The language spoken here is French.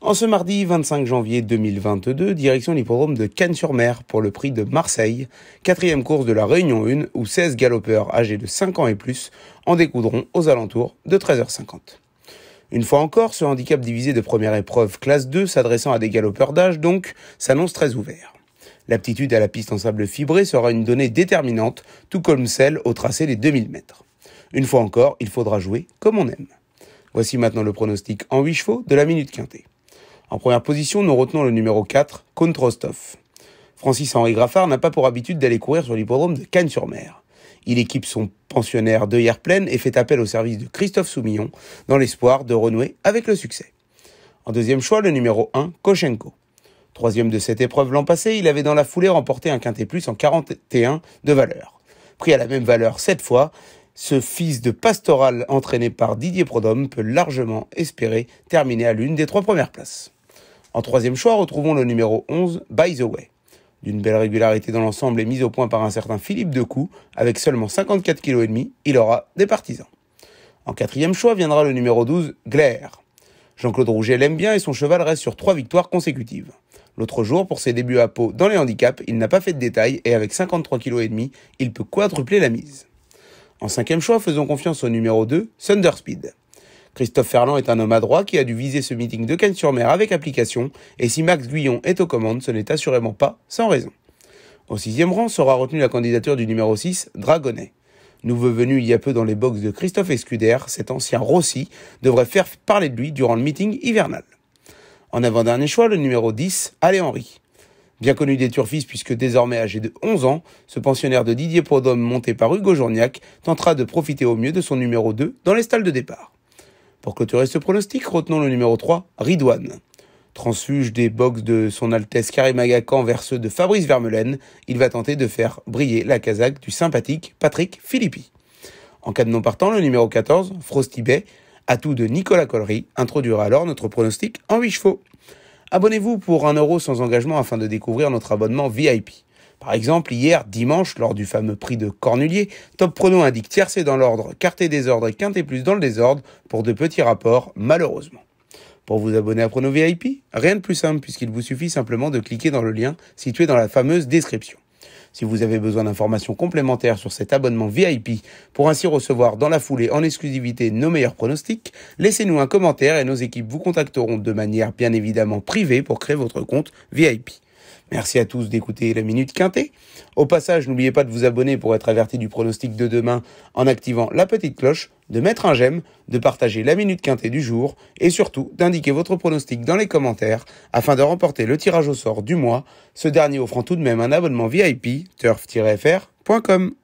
En ce mardi 25 janvier 2022, direction l'hippodrome de Cannes-sur-Mer pour le prix de Marseille, quatrième course de la Réunion 1 où 16 galopeurs âgés de 5 ans et plus en découdront aux alentours de 13h50. Une fois encore, ce handicap divisé de première épreuve classe 2 s'adressant à des galopeurs d'âge donc s'annonce très ouvert. L'aptitude à la piste en sable fibré sera une donnée déterminante, tout comme celle au tracé des 2000 mètres. Une fois encore, il faudra jouer comme on aime. Voici maintenant le pronostic en 8 chevaux de la minute quintée. En première position, nous retenons le numéro 4, Kontrostov. Francis-Henri Graffard n'a pas pour habitude d'aller courir sur l'hippodrome de Cannes-sur-Mer. Il équipe son pensionnaire de hier pleine et fait appel au service de Christophe Soumillon dans l'espoir de renouer avec le succès. En deuxième choix, le numéro 1, Koshenko. Troisième de cette épreuve l'an passé, il avait dans la foulée remporté un quintet plus en 41 de valeur. Pris à la même valeur cette fois, ce fils de pastoral entraîné par Didier Prodhomme peut largement espérer terminer à l'une des trois premières places. En troisième choix, retrouvons le numéro 11, By the Way. D'une belle régularité dans l'ensemble et mise au point par un certain Philippe Decoux, avec seulement 54,5 kg, il aura des partisans. En quatrième choix viendra le numéro 12, Glaire. Jean-Claude Rouget l'aime bien et son cheval reste sur trois victoires consécutives. L'autre jour, pour ses débuts à peau dans les handicaps, il n'a pas fait de détails et avec 53,5 kg, il peut quadrupler la mise. En cinquième choix, faisons confiance au numéro 2, Thunderspeed. Christophe Ferland est un homme à droit qui a dû viser ce meeting de Cannes-sur-Mer avec application, et si Max Guyon est aux commandes, ce n'est assurément pas sans raison. Au sixième rang sera retenue la candidature du numéro 6, Dragonnet. Nouveau venu il y a peu dans les box de Christophe Escuder, cet ancien Rossi devrait faire parler de lui durant le meeting hivernal. En avant-dernier choix, le numéro 10, Allez Henry. Bien connu des turfistes puisque désormais âgé de 11 ans, ce pensionnaire de Didier Prodhomme monté par Hugo Journiac tentera de profiter au mieux de son numéro 2 dans les stalles de départ. Pour clôturer ce pronostic, retenons le numéro 3, Ridouane. Transfuge des box de son Altesse Karim Agacan vers ceux de Fabrice Vermeulen, il va tenter de faire briller la casaque du sympathique Patrick Philippi. En cas de non partant, le numéro 14, Frosty Bay, atout de Nicolas Collery, introduira alors notre pronostic en 8 chevaux. Abonnez-vous pour 1€ sans engagement afin de découvrir notre abonnement VIP. Par exemple, hier, dimanche, lors du fameux prix de Cornulier, Top Prono indique tiercé dans l'ordre, quarté des désordre et plus dans le désordre pour de petits rapports, malheureusement. Pour vous abonner à Prono VIP, rien de plus simple puisqu'il vous suffit simplement de cliquer dans le lien situé dans la fameuse description. Si vous avez besoin d'informations complémentaires sur cet abonnement VIP pour ainsi recevoir dans la foulée en exclusivité nos meilleurs pronostics, laissez-nous un commentaire et nos équipes vous contacteront de manière bien évidemment privée pour créer votre compte VIP. Merci à tous d'écouter la Minute Quintée. Au passage, n'oubliez pas de vous abonner pour être averti du pronostic de demain en activant la petite cloche, de mettre un j'aime, de partager la Minute Quintée du jour et surtout d'indiquer votre pronostic dans les commentaires afin de remporter le tirage au sort du mois, ce dernier offrant tout de même un abonnement VIP turf-fr.com.